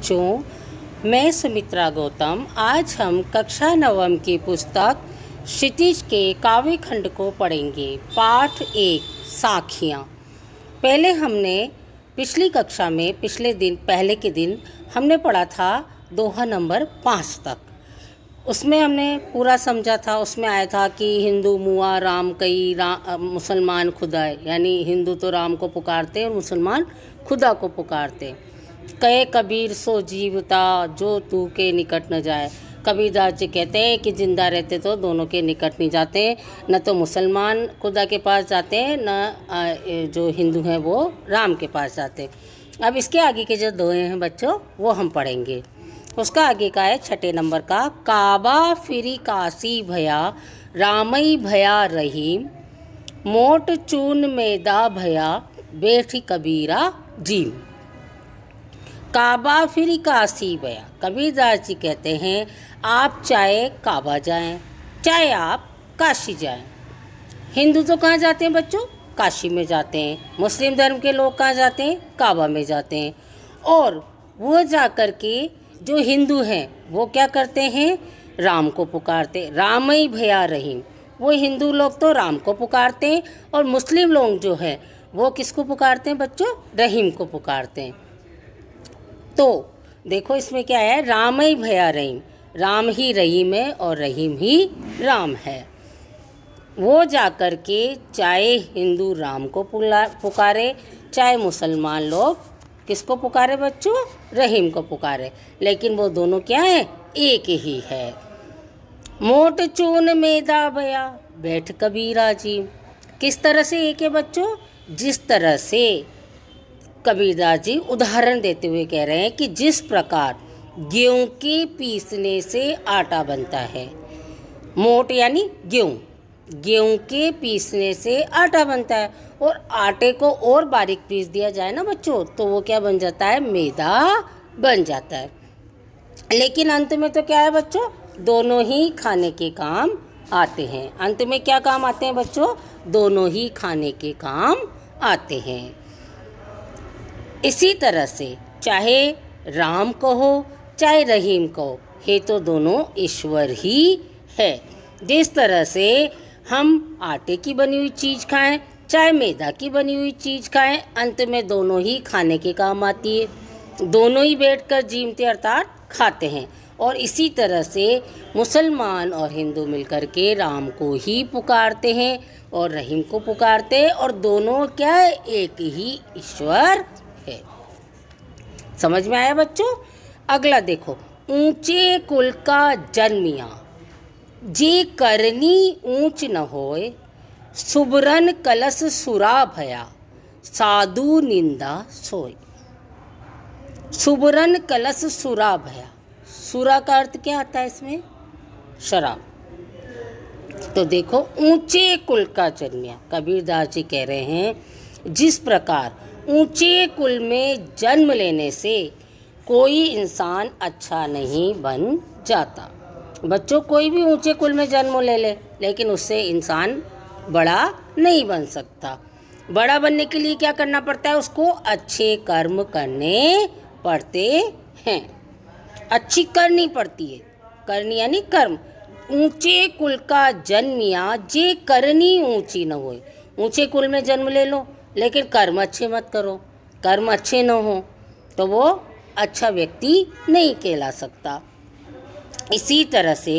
बच्चों मैं सुमित्रा गौतम आज हम कक्षा नवम की पुस्तक क्षितिज के काव्य खंड को पढ़ेंगे पाठ एक साखियाँ पहले हमने पिछली कक्षा में पिछले दिन पहले के दिन हमने पढ़ा था दोहा नंबर पाँच तक उसमें हमने पूरा समझा था उसमें आया था कि हिंदू मुआ राम कई रा, मुसलमान खुदा यानी हिंदू तो राम को पुकारते और मुसलमान खुदा को पुकारते हैं कहे कबीर सो जीवता जो तू के निकट न जाए दास जी कहते हैं कि ज़िंदा रहते तो दोनों के निकट नहीं जाते न तो मुसलमान खुदा के पास जाते हैं न जो हिंदू हैं वो राम के पास जाते अब इसके आगे के जो दोहे हैं बच्चों वो हम पढ़ेंगे उसका आगे का है छठे नंबर का काबा फिरी काशी भया रामई भया रहीम मोट चून मेदा भया बेठ कबीरा जीम काबा फिर काशी बया कबीरदास जी कहते हैं आप चाहे काबा जाएं चाहे आप काशी जाएं हिंदू तो कहाँ जाते हैं बच्चों काशी में जाते हैं मुस्लिम धर्म के लोग कहाँ जाते हैं काबा में जाते हैं और वो जा कर के जो हिंदू हैं वो क्या करते हैं राम को पुकारते राम ही भया रहीम वो हिंदू लोग तो राम को पुकारते हैं और मुस्लिम लोग जो है वो किसको पुकारते हैं बच्चों रहीम को पुकारते हैं तो देखो इसमें क्या है राम ही भया रहीम राम ही रहीम है और रहीम ही राम है वो जाकर के चाहे हिंदू राम को पुकारे चाहे मुसलमान लोग किसको पुकारे बच्चों रहीम को पुकारे लेकिन वो दोनों क्या है एक ही है मोट चून मेदा भया बैठ कबीरा जी किस तरह से एक है बच्चों जिस तरह से कबीरदास जी उदाहरण देते हुए कह रहे हैं कि जिस प्रकार गेहूं के पीसने से आटा बनता है मोट यानी गेहूं गेहूं के पीसने से आटा बनता है और आटे को और बारीक पीस दिया जाए ना बच्चों तो वो क्या बन जाता है मैदा बन जाता है लेकिन अंत में तो क्या है बच्चों दोनों ही खाने के काम आते हैं अंत में क्या काम आते हैं बच्चों दोनों ही खाने के काम आते हैं इसी तरह से चाहे राम कहो चाहे रहीम कहो हे तो दोनों ईश्वर ही है जिस तरह से हम आटे की बनी हुई चीज़ खाएं चाहे मैदा की बनी हुई चीज़ खाएं अंत में दोनों ही खाने के काम आती है दोनों ही बैठ कर जीमते अर्थात खाते हैं और इसी तरह से मुसलमान और हिंदू मिलकर के राम को ही पुकारते हैं और रहीम को पुकारते हैं और दोनों क्या एक ही ईश्वर है समझ में आया बच्चों अगला देखो ऊंचे कुल का जन्मिया जे करनी ऊंच न होए सुबरन कलश सुरा भया साधु निंदा सोए सुबरन कलश सुरा भया सुरा का अर्थ क्या आता है इसमें शराब तो देखो ऊंचे कुल का जन्मिया कबीरदास जी कह रहे हैं जिस प्रकार ऊंचे कुल में जन्म लेने से कोई इंसान अच्छा नहीं बन जाता बच्चों कोई भी ऊंचे कुल में जन्म ले ले लेकिन उससे इंसान बड़ा नहीं बन सकता बड़ा बनने के लिए क्या करना पड़ता है उसको अच्छे कर्म करने पड़ते हैं अच्छी करनी पड़ती है करनी यानी कर्म ऊंचे कुल का जन्मिया जे करनी ऊंची न हो ऊंचे कुल में जन्म ले लो लेकिन कर्म अच्छे मत करो कर्म अच्छे न हो तो वो अच्छा व्यक्ति नहीं कहला सकता इसी तरह से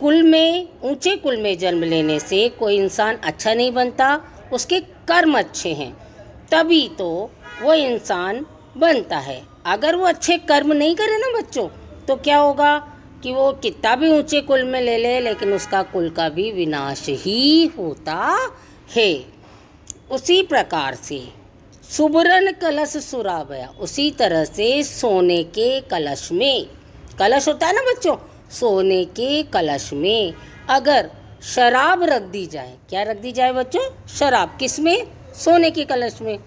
कुल में ऊंचे कुल में जन्म लेने से कोई इंसान अच्छा नहीं बनता उसके कर्म अच्छे हैं तभी तो वो इंसान बनता है अगर वो अच्छे कर्म नहीं करे ना बच्चों तो क्या होगा कि वो कितना भी ऊंचे कुल में ले ले लेकिन उसका कुल का भी विनाश ही होता है उसी प्रकार से सुबरन कलश सुरावया उसी तरह से सोने के कलश में कलश होता है ना बच्चों सोने के कलश में अगर शराब रख दी जाए क्या रख दी जाए बच्चों शराब किस में सोने के कलश में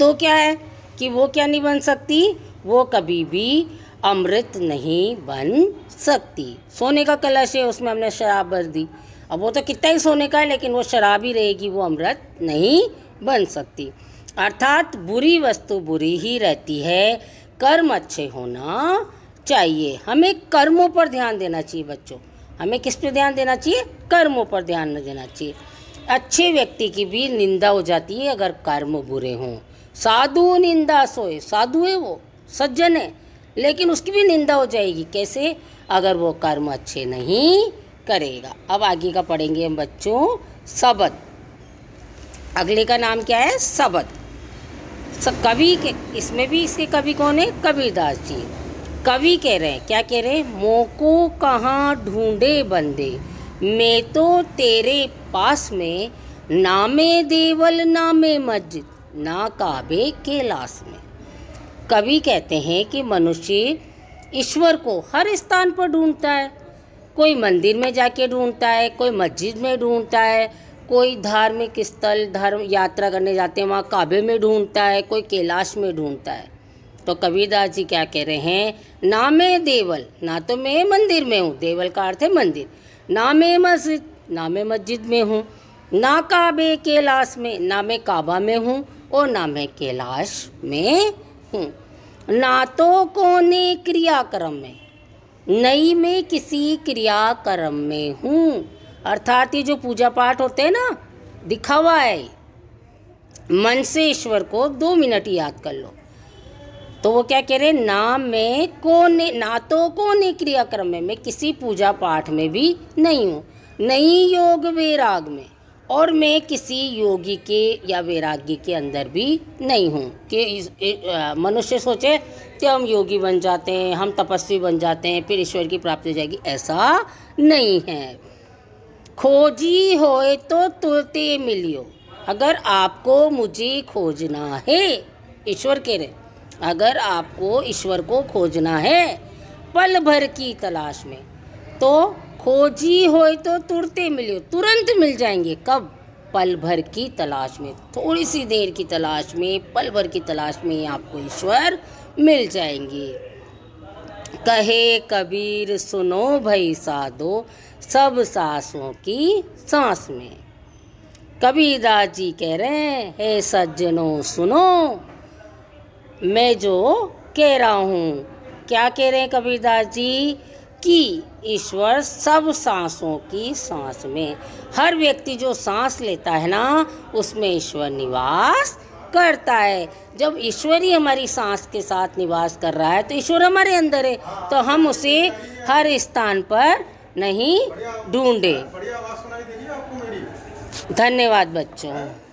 तो क्या है कि वो क्या नहीं बन सकती वो कभी भी अमृत नहीं बन सकती सोने का कलश है उसमें हमने शराब भर दी अब वो तो कितना ही सोने का है लेकिन वो शराब ही रहेगी वो अमृत नहीं बन सकती अर्थात बुरी वस्तु बुरी ही रहती है कर्म अच्छे होना चाहिए हमें कर्मों पर ध्यान देना चाहिए बच्चों हमें किस पर ध्यान देना चाहिए कर्मों पर ध्यान देना चाहिए अच्छे व्यक्ति की भी निंदा हो जाती है अगर कर्म बुरे हों साधु निंदा सोए साधु है वो सज्जन है लेकिन उसकी भी निंदा हो जाएगी कैसे अगर वो कर्म अच्छे नहीं करेगा अब आगे का पढ़ेंगे हम बच्चों सबद अगले का नाम क्या है सबद सब कवि के इसमें भी इसके कवि कौन है कबीरदास जी कवि कह रहे हैं क्या कह रहे हैं मोको कहाँ ढूंढे बंदे मैं तो तेरे पास में नामे देवल नामे मस्जिद ना काबे कैलाश में कवि कहते हैं कि मनुष्य ईश्वर को हर स्थान पर ढूंढता है कोई मंदिर में जाके ढूंढता है कोई मस्जिद में ढूंढता है कोई धार्मिक स्थल धर्म यात्रा करने जाते हैं वहाँ काबे में ढूंढता है कोई कैलाश में ढूंढता है तो कबीरदास जी क्या कह रहे हैं ना मैं देवल ना तो मैं मंदिर में हूँ देवल का अर्थ है मंदिर ना मैं मस्जिद ना मैं मस्जिद में हूँ ना काबे कैलाश में ना मैं काबा में हूँ और ना मैं कैलाश में हूँ ना तो कोने क्रियाक्रम में नई में किसी क्रियाक्रम में हूँ अर्थात ये जो पूजा पाठ होते हैं ना दिखा हुआ है मन से ईश्वर को दो मिनट याद कर लो तो वो क्या कह रहे हैं ना मैं कौन ना तो कोने क्रियाक्रम में मैं किसी पूजा पाठ में भी नहीं हूँ नहीं योग वैराग में और मैं किसी योगी के या वैराग्य के अंदर भी नहीं हूँ कि मनुष्य सोचे कि हम योगी बन जाते हैं हम तपस्वी बन जाते हैं फिर ईश्वर की प्राप्ति हो जाएगी ऐसा नहीं है खोजी होए तो तुरते मिलियो अगर आपको मुझे खोजना है ईश्वर के रे अगर आपको ईश्वर को खोजना है पल भर की तलाश में तो खोजी हो तो तुरते मिलो तुरंत मिल जाएंगे कब पल भर की तलाश में थोड़ी सी देर की तलाश में पल भर की तलाश में आपको ईश्वर मिल जाएंगे कहे कबीर सुनो भई साधो सब सासों की सांस में कबीरदास जी कह रहे हैं हे सज्जनों सुनो मैं जो कह रहा हूँ क्या कह रहे हैं कबीरदास जी कि ईश्वर सब सांसों की सांस में हर व्यक्ति जो सांस लेता है ना उसमें ईश्वर निवास करता है जब ईश्वर ही हमारी सांस के साथ निवास कर रहा है तो ईश्वर हमारे अंदर है तो हम उसे हर स्थान पर नहीं ढूंढे धन्यवाद बच्चों